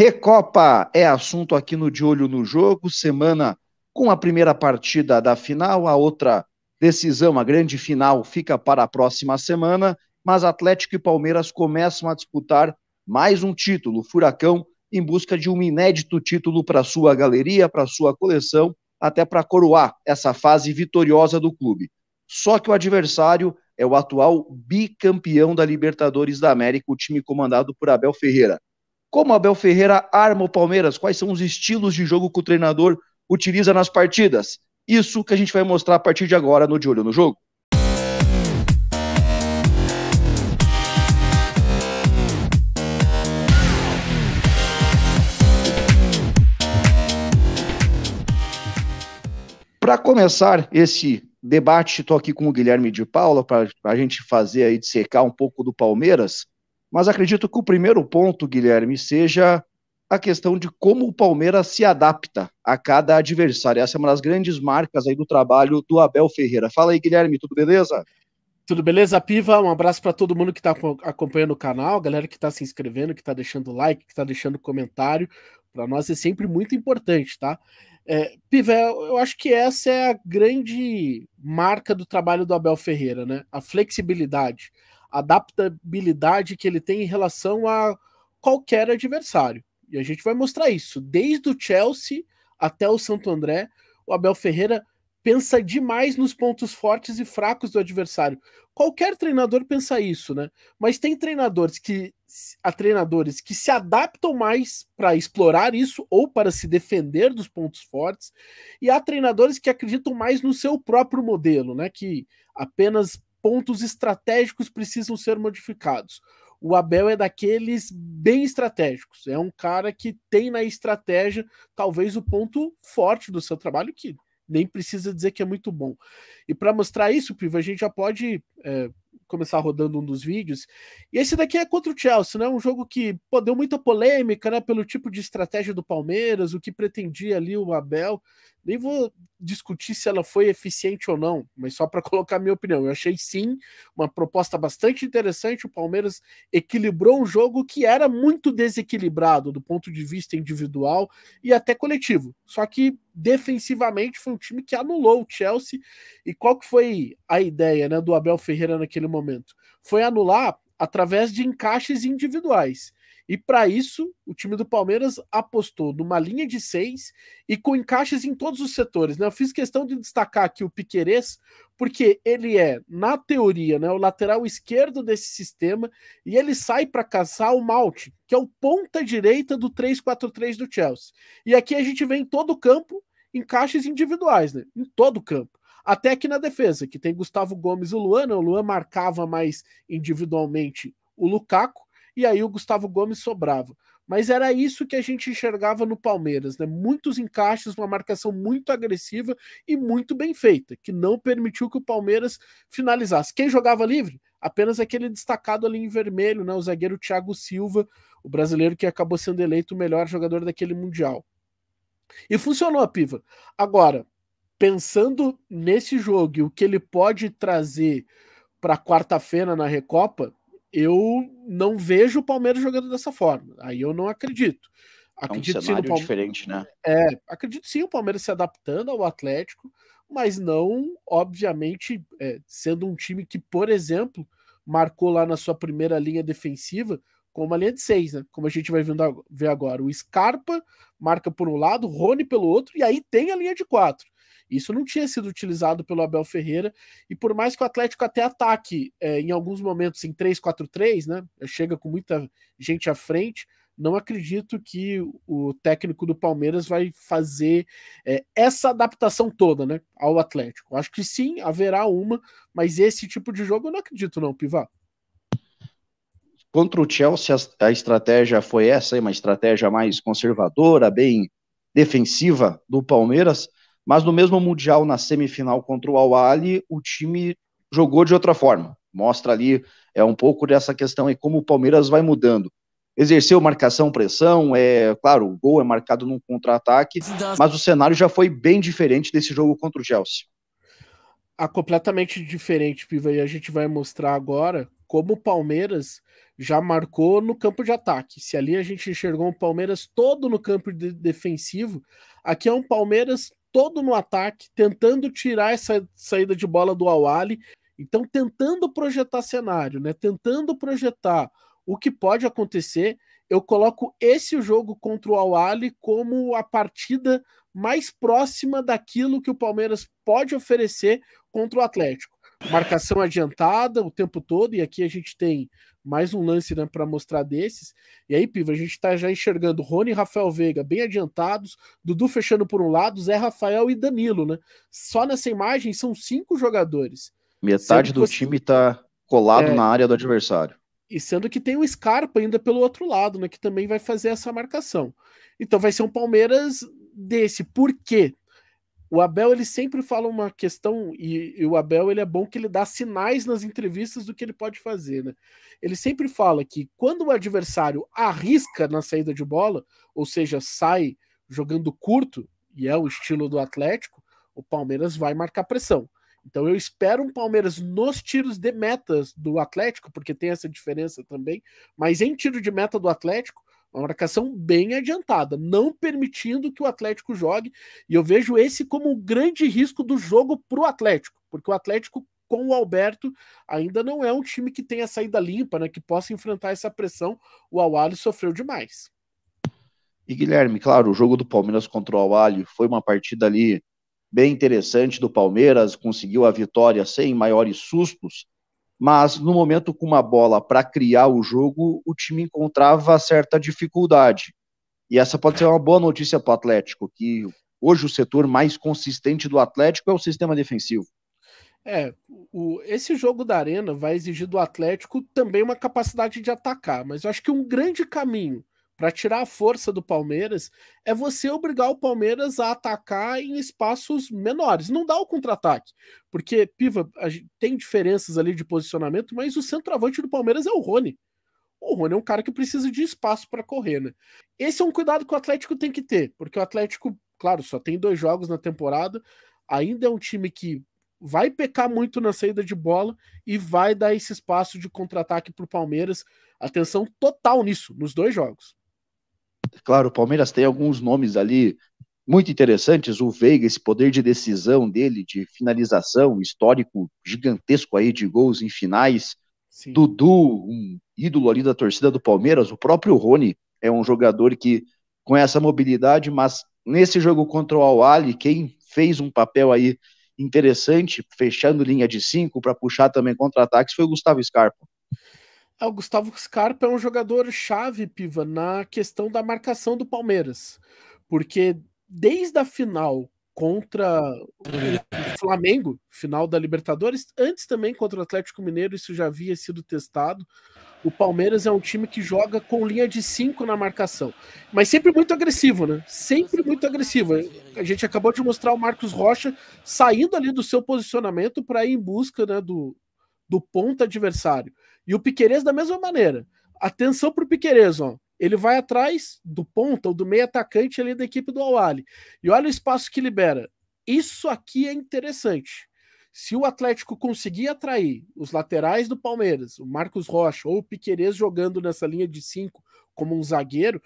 Recopa é assunto aqui no De Olho no Jogo, semana com a primeira partida da final, a outra decisão, a grande final, fica para a próxima semana, mas Atlético e Palmeiras começam a disputar mais um título, Furacão, em busca de um inédito título para sua galeria, para sua coleção, até para coroar essa fase vitoriosa do clube. Só que o adversário é o atual bicampeão da Libertadores da América, o time comandado por Abel Ferreira. Como Abel Ferreira arma o Palmeiras? Quais são os estilos de jogo que o treinador utiliza nas partidas? Isso que a gente vai mostrar a partir de agora no De Olho no Jogo. Para começar esse debate, estou aqui com o Guilherme de Paula para a gente fazer aí, secar um pouco do Palmeiras. Mas acredito que o primeiro ponto, Guilherme, seja a questão de como o Palmeiras se adapta a cada adversário. Essa é uma das grandes marcas aí do trabalho do Abel Ferreira. Fala aí, Guilherme, tudo beleza? Tudo beleza, Piva? Um abraço para todo mundo que está acompanhando o canal, galera que está se inscrevendo, que está deixando like, que está deixando comentário. Para nós é sempre muito importante, tá? É, Piva, eu acho que essa é a grande marca do trabalho do Abel Ferreira, né? A flexibilidade, adaptabilidade que ele tem em relação a qualquer adversário. E a gente vai mostrar isso. Desde o Chelsea até o Santo André, o Abel Ferreira pensa demais nos pontos fortes e fracos do adversário. Qualquer treinador pensa isso, né? Mas tem treinadores que a treinadores que se adaptam mais para explorar isso ou para se defender dos pontos fortes, e há treinadores que acreditam mais no seu próprio modelo, né? Que apenas pontos estratégicos precisam ser modificados. O Abel é daqueles bem estratégicos, é um cara que tem na estratégia talvez o ponto forte do seu trabalho, que nem precisa dizer que é muito bom. E para mostrar isso, Piva, a gente já pode é, começar rodando um dos vídeos. E esse daqui é contra o Chelsea, né? Um jogo que pô, deu muita polêmica, né? Pelo tipo de estratégia do Palmeiras, o que pretendia ali o Abel. Nem vou discutir se ela foi eficiente ou não, mas só para colocar minha opinião. Eu achei sim uma proposta bastante interessante. O Palmeiras equilibrou um jogo que era muito desequilibrado do ponto de vista individual e até coletivo. Só que defensivamente foi um time que anulou o Chelsea. E qual que foi a ideia, né, do Abel Ferreira naquele naquele momento? Foi anular através de encaixes individuais. E para isso, o time do Palmeiras apostou numa linha de seis e com encaixes em todos os setores. Né? Eu fiz questão de destacar aqui o Piquerez, porque ele é, na teoria, né, o lateral esquerdo desse sistema e ele sai para caçar o Malte, que é o ponta direita do 3-4-3 do Chelsea. E aqui a gente vê em todo o campo encaixes individuais, né? em todo o campo. Até que na defesa, que tem Gustavo Gomes e o Luan, né? o Luan marcava mais individualmente o Lukaku, e aí o Gustavo Gomes sobrava. Mas era isso que a gente enxergava no Palmeiras, né? Muitos encaixes, uma marcação muito agressiva e muito bem feita, que não permitiu que o Palmeiras finalizasse. Quem jogava livre? Apenas aquele destacado ali em vermelho, né? O zagueiro Thiago Silva, o brasileiro que acabou sendo eleito o melhor jogador daquele Mundial. E funcionou a piva. Agora, pensando nesse jogo e o que ele pode trazer para quarta-feira na Recopa, eu não vejo o Palmeiras jogando dessa forma. Aí eu não acredito. Acredito é um sim Palmeiras. diferente, né? É, acredito sim o Palmeiras se adaptando ao Atlético, mas não, obviamente, é, sendo um time que, por exemplo, marcou lá na sua primeira linha defensiva com uma linha de seis, né? Como a gente vai vendo, ver agora. O Scarpa marca por um lado, o Rony pelo outro, e aí tem a linha de quatro. Isso não tinha sido utilizado pelo Abel Ferreira, e por mais que o Atlético até ataque é, em alguns momentos em 3-4-3, né? Chega com muita gente à frente. Não acredito que o técnico do Palmeiras vai fazer é, essa adaptação toda né, ao Atlético. Acho que sim, haverá uma, mas esse tipo de jogo eu não acredito, não, Pivar. Contra o Chelsea, a estratégia foi essa, uma estratégia mais conservadora, bem defensiva do Palmeiras. Mas no mesmo Mundial, na semifinal contra o Awali, o time jogou de outra forma. Mostra ali é um pouco dessa questão e como o Palmeiras vai mudando. Exerceu marcação, pressão, é claro, o gol é marcado num contra-ataque, mas o cenário já foi bem diferente desse jogo contra o Chelsea. A completamente diferente, Piva, e a gente vai mostrar agora como o Palmeiras já marcou no campo de ataque. Se ali a gente enxergou um Palmeiras todo no campo de defensivo, aqui é um Palmeiras todo no ataque, tentando tirar essa saída de bola do Awali. Então, tentando projetar cenário, né? Tentando projetar o que pode acontecer, eu coloco esse jogo contra o Awali como a partida mais próxima daquilo que o Palmeiras pode oferecer contra o Atlético marcação adiantada o tempo todo, e aqui a gente tem mais um lance né, para mostrar desses. E aí, Piva, a gente está já enxergando Rony e Rafael Veiga bem adiantados, Dudu fechando por um lado, Zé Rafael e Danilo, né? Só nessa imagem são cinco jogadores. Metade do você... time está colado é... na área do adversário. E sendo que tem o Scarpa ainda pelo outro lado, né? Que também vai fazer essa marcação. Então vai ser um Palmeiras desse. Por quê? O Abel ele sempre fala uma questão e, e, o Abel ele é bom que ele dá sinais nas entrevistas do que ele pode fazer, né? Ele sempre fala que quando o adversário arrisca na saída de bola, ou seja, sai jogando curto e é o estilo do Atlético, o Palmeiras vai marcar pressão. Então eu espero um Palmeiras nos tiros de metas do Atlético, porque tem essa diferença também, mas em tiro de meta do Atlético, uma marcação bem adiantada, não permitindo que o Atlético jogue. E eu vejo esse como um grande risco do jogo para o Atlético, porque o Atlético com o Alberto ainda não é um time que tenha saída limpa, né, que possa enfrentar essa pressão. O Awali sofreu demais. E Guilherme, claro, o jogo do Palmeiras contra o Awali foi uma partida ali bem interessante do Palmeiras, conseguiu a vitória sem maiores sustos, mas no momento com uma bola para criar o jogo, o time encontrava certa dificuldade. E essa pode ser uma boa notícia para o Atlético, que hoje o setor mais consistente do Atlético é o sistema defensivo. É, o, esse jogo da Arena vai exigir do Atlético também uma capacidade de atacar, mas eu acho que um grande caminho para tirar a força do Palmeiras, é você obrigar o Palmeiras a atacar em espaços menores. Não dá o contra-ataque, porque, Piva, tem diferenças ali de posicionamento, mas o centroavante do Palmeiras é o Rony. O Rony é um cara que precisa de espaço para correr, né? Esse é um cuidado que o Atlético tem que ter, porque o Atlético, claro, só tem dois jogos na temporada, ainda é um time que vai pecar muito na saída de bola e vai dar esse espaço de contra-ataque para o Palmeiras. Atenção total nisso, nos dois jogos. Claro, o Palmeiras tem alguns nomes ali muito interessantes. O Veiga, esse poder de decisão dele, de finalização, histórico gigantesco aí de gols em finais. Sim. Dudu, um ídolo ali da torcida do Palmeiras. O próprio Rony é um jogador que com essa mobilidade, mas nesse jogo contra o Al-Ali, quem fez um papel aí interessante, fechando linha de cinco para puxar também contra-ataques, foi o Gustavo Scarpa. É, o Gustavo Scarpa é um jogador chave, Piva, na questão da marcação do Palmeiras. Porque desde a final contra o Flamengo, final da Libertadores, antes também contra o Atlético Mineiro, isso já havia sido testado. O Palmeiras é um time que joga com linha de 5 na marcação, mas sempre muito agressivo, né? Sempre muito agressivo. A gente acabou de mostrar o Marcos Rocha saindo ali do seu posicionamento para ir em busca né, do, do ponto adversário. E o Piquerez da mesma maneira. Atenção para o Piquerez, ó. Ele vai atrás do ponta ou do meio atacante ali da equipe do Awali. E olha o espaço que libera. Isso aqui é interessante. Se o Atlético conseguir atrair os laterais do Palmeiras, o Marcos Rocha ou o Piquerez jogando nessa linha de cinco como um zagueiro,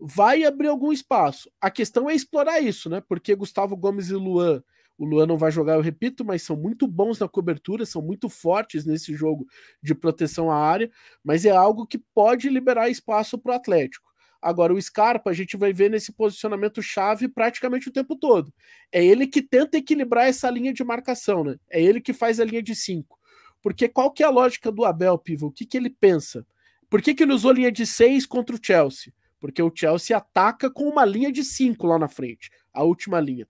vai abrir algum espaço. A questão é explorar isso, né? Porque Gustavo Gomes e Luan o Luan não vai jogar, eu repito, mas são muito bons na cobertura, são muito fortes nesse jogo de proteção à área, mas é algo que pode liberar espaço para o Atlético. Agora, o Scarpa, a gente vai ver nesse posicionamento chave praticamente o tempo todo. É ele que tenta equilibrar essa linha de marcação, né? É ele que faz a linha de cinco. Porque qual que é a lógica do Abel, Piva? O que, que ele pensa? Por que, que ele usou linha de seis contra o Chelsea? Porque o Chelsea ataca com uma linha de cinco lá na frente, a última linha.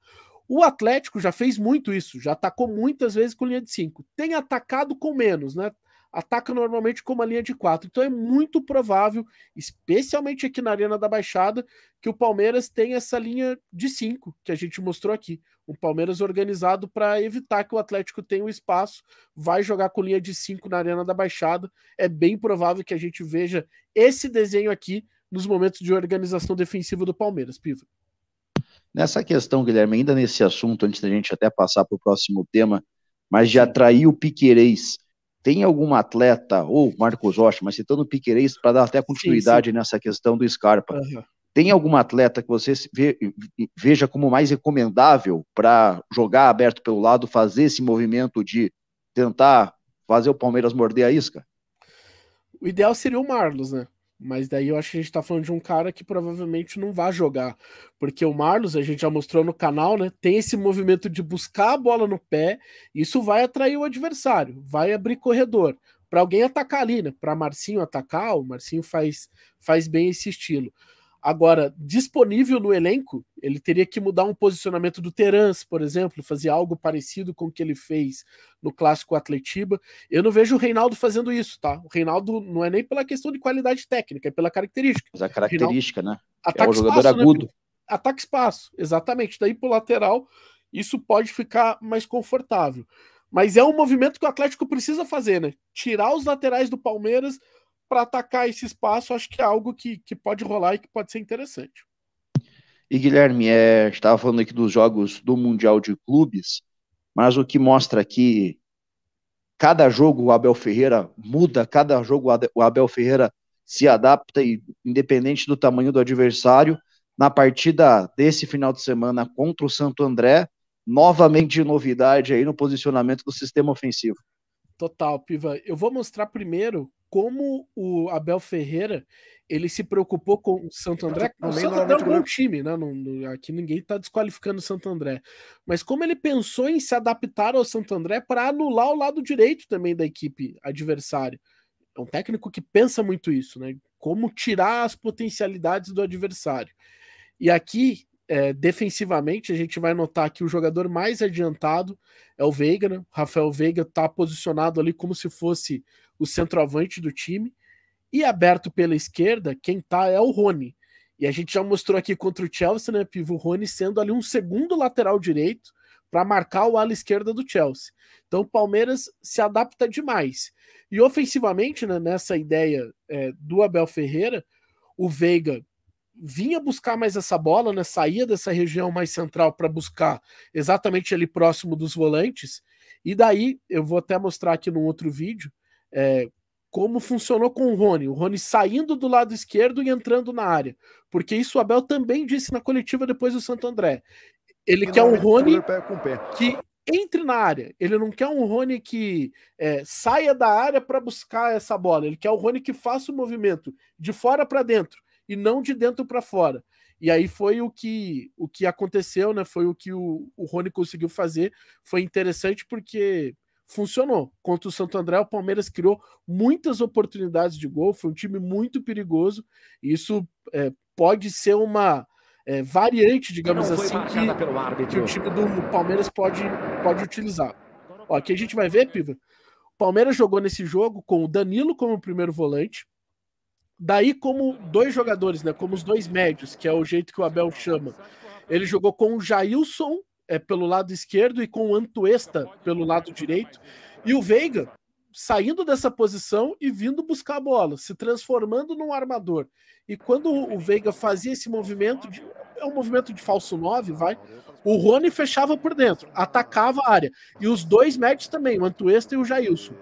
O Atlético já fez muito isso, já atacou muitas vezes com linha de 5. Tem atacado com menos, né? Ataca normalmente com uma linha de 4. Então é muito provável, especialmente aqui na Arena da Baixada, que o Palmeiras tenha essa linha de 5 que a gente mostrou aqui. O Palmeiras organizado para evitar que o Atlético tenha o um espaço, vai jogar com linha de 5 na Arena da Baixada. É bem provável que a gente veja esse desenho aqui nos momentos de organização defensiva do Palmeiras, Piva. Nessa questão, Guilherme, ainda nesse assunto, antes da gente até passar para o próximo tema, mas de atrair o Piquerez, tem algum atleta, ou Marcos Rocha, mas citando o Piquerez para dar até continuidade sim, sim. nessa questão do Scarpa, uhum. tem algum atleta que você veja como mais recomendável para jogar aberto pelo lado, fazer esse movimento de tentar fazer o Palmeiras morder a isca? O ideal seria o Marlos, né? Mas daí eu acho que a gente tá falando de um cara que provavelmente não vai jogar. Porque o Marlos, a gente já mostrou no canal, né? Tem esse movimento de buscar a bola no pé. Isso vai atrair o adversário, vai abrir corredor. para alguém atacar ali, né? Para Marcinho atacar, o Marcinho faz, faz bem esse estilo. Agora, disponível no elenco, ele teria que mudar um posicionamento do Terence, por exemplo, fazer algo parecido com o que ele fez no clássico Atletiba. Eu não vejo o Reinaldo fazendo isso, tá? O Reinaldo não é nem pela questão de qualidade técnica, é pela característica. Mas a característica, né? É Reinaldo, né? Ataque é jogador espaço, né, agudo. Né? Ataque espaço, exatamente. Daí pro lateral, isso pode ficar mais confortável. Mas é um movimento que o Atlético precisa fazer, né? Tirar os laterais do Palmeiras para atacar esse espaço, acho que é algo que, que pode rolar e que pode ser interessante. E Guilherme, é, estava falando aqui dos jogos do Mundial de Clubes, mas o que mostra que cada jogo o Abel Ferreira muda, cada jogo o Abel Ferreira se adapta e independente do tamanho do adversário, na partida desse final de semana contra o Santo André, novamente novidade aí no posicionamento do sistema ofensivo. Total, Piva. Eu vou mostrar primeiro como o Abel Ferreira ele se preocupou com o Santo André. O Santo André é um bom time, né? Não, não, aqui ninguém está desqualificando o Santo André. Mas como ele pensou em se adaptar ao Santo André para anular o lado direito também da equipe adversária. É um técnico que pensa muito isso, né? Como tirar as potencialidades do adversário. E aqui é, defensivamente, a gente vai notar que o jogador mais adiantado é o Veiga. Né? Rafael Veiga está posicionado ali como se fosse o centroavante do time. E aberto pela esquerda, quem tá é o Rony. E a gente já mostrou aqui contra o Chelsea, né, Pivo? O Rony sendo ali um segundo lateral direito para marcar o ala esquerda do Chelsea. Então o Palmeiras se adapta demais. E ofensivamente, né, nessa ideia é, do Abel Ferreira, o Veiga vinha buscar mais essa bola, né? Saía dessa região mais central para buscar exatamente ali próximo dos volantes. E daí eu vou até mostrar aqui num outro vídeo é, como funcionou com o Rony. O Rony saindo do lado esquerdo e entrando na área. Porque isso o Abel também disse na coletiva depois do Santo André. Ele e quer um é Rony é que entre na área. Ele não quer um Rony que é, saia da área para buscar essa bola. Ele quer o Rony que faça o movimento de fora para dentro e não de dentro para fora. E aí foi o que o que aconteceu, né? Foi o que o, o Rony conseguiu fazer. Foi interessante porque funcionou. Contra o Santo André, o Palmeiras criou muitas oportunidades de gol, foi um time muito perigoso. E isso é, pode ser uma é, variante, digamos assim, que, que, o time do Palmeiras pode, pode utilizar. Ó, aqui a gente vai ver, Piva. O Palmeiras jogou nesse jogo com o Danilo como primeiro volante, Daí, como dois jogadores, né? Como os dois médios, que é o jeito que o Abel chama. Ele jogou com o Jailson é, pelo lado esquerdo e com o Antuesta pelo lado direito. E o Veiga saindo dessa posição e vindo buscar a bola, se transformando num armador. E quando o Veiga fazia esse movimento, de, é um movimento de falso 9, vai, o Rony fechava por dentro, atacava a área. E os dois médios também, o Antuesta e o Jailson.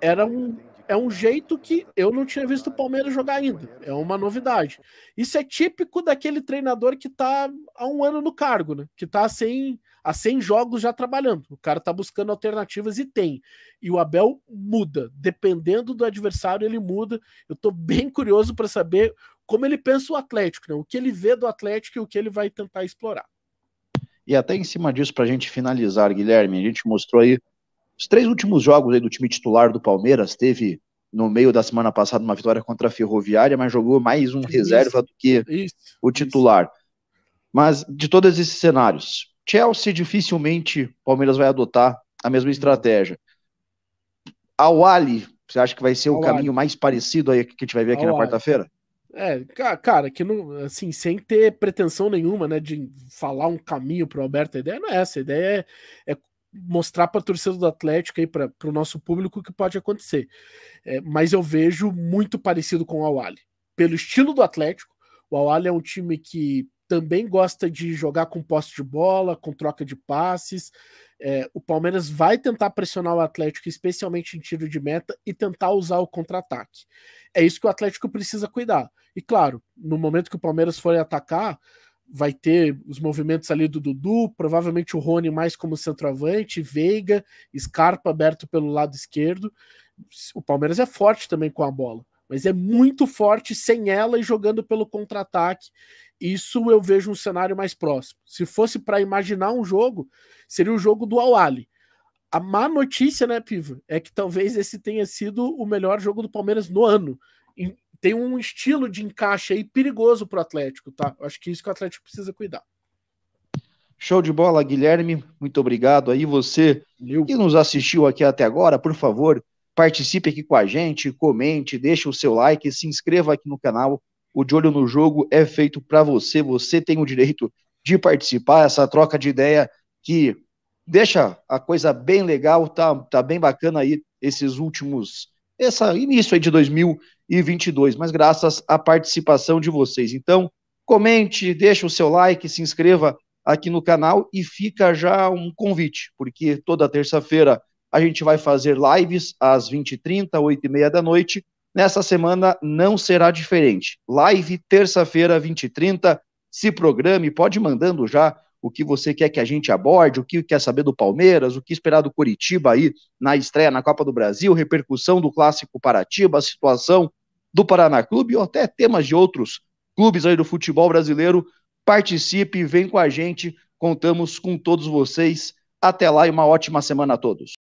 Era um, é um jeito que eu não tinha visto o Palmeiras jogar ainda. É uma novidade. Isso é típico daquele treinador que está há um ano no cargo, né? Que está sem, há 100 jogos já trabalhando. O cara está buscando alternativas e tem. E o Abel muda. Dependendo do adversário, ele muda. Eu estou bem curioso para saber como ele pensa o Atlético, né? o que ele vê do Atlético e o que ele vai tentar explorar. E até em cima disso, para a gente finalizar, Guilherme, a gente mostrou aí os três últimos jogos aí do time titular do Palmeiras teve no meio da semana passada uma vitória contra a Ferroviária, mas jogou mais um isso, reserva do que isso, o titular. Isso. Mas de todos esses cenários, Chelsea dificilmente Palmeiras vai adotar a mesma uhum. estratégia. Ao Ali, você acha que vai ser o Awali. caminho mais parecido aí que a gente vai ver aqui Awali. na quarta-feira? É, cara, que não, assim, sem ter pretensão nenhuma, né, de falar um caminho para o Alberto, a ideia não é essa, a ideia é, é mostrar para a torcida do Atlético e para o nosso público o que pode acontecer. É, mas eu vejo muito parecido com o Awali. Pelo estilo do Atlético, o Awali é um time que também gosta de jogar com posse de bola, com troca de passes. É, o Palmeiras vai tentar pressionar o Atlético, especialmente em tiro de meta, e tentar usar o contra-ataque. É isso que o Atlético precisa cuidar. E claro, no momento que o Palmeiras for atacar, vai ter os movimentos ali do Dudu, provavelmente o Rony mais como centroavante, Veiga, Scarpa aberto pelo lado esquerdo. O Palmeiras é forte também com a bola, mas é muito forte sem ela e jogando pelo contra-ataque. Isso eu vejo um cenário mais próximo. Se fosse para imaginar um jogo, seria o jogo do Awali. A má notícia, né, Piva, é que talvez esse tenha sido o melhor jogo do Palmeiras no ano tem um estilo de encaixe aí perigoso para o Atlético, tá? Eu acho que é isso que o Atlético precisa cuidar. Show de bola, Guilherme. Muito obrigado aí você Meu. que nos assistiu aqui até agora. Por favor, participe aqui com a gente, comente, deixe o seu like, se inscreva aqui no canal. O De Olho no Jogo é feito para você. Você tem o direito de participar. Essa troca de ideia que deixa a coisa bem legal, tá, tá bem bacana aí esses últimos, esse início aí de 2000 e 22, mas graças à participação de vocês. Então, comente, deixe o seu like, se inscreva aqui no canal e fica já um convite, porque toda terça-feira a gente vai fazer lives às 20h30, 8h30 da noite. Nessa semana não será diferente. Live terça-feira, 20h30. Se programe, pode mandando já o que você quer que a gente aborde, o que quer saber do Palmeiras, o que esperar do Curitiba aí na estreia na Copa do Brasil, repercussão do clássico Paratiba, a situação do Paraná Clube ou até temas de outros clubes aí do futebol brasileiro. Participe, vem com a gente, contamos com todos vocês. Até lá e uma ótima semana a todos.